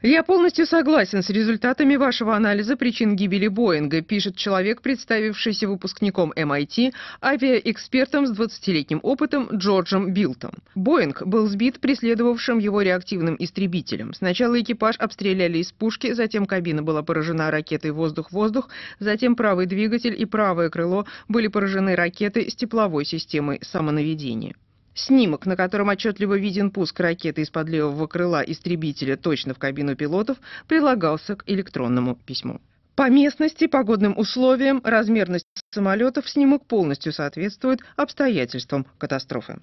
Я полностью согласен с результатами вашего анализа причин гибели Боинга, пишет человек, представившийся выпускником MIT, авиаэкспертом с 20-летним опытом Джорджем Билтом. Боинг был сбит преследовавшим его реактивным истребителем. Сначала экипаж обстреляли из пушки, затем кабина была поражена ракетой воздух-воздух, затем правый двигатель и правое крыло были поражены ракетой с тепловой системой самонаведения. Снимок, на котором отчетливо виден пуск ракеты из-под левого крыла истребителя точно в кабину пилотов, прилагался к электронному письму. По местности, погодным условиям, размерность самолетов снимок полностью соответствует обстоятельствам катастрофы.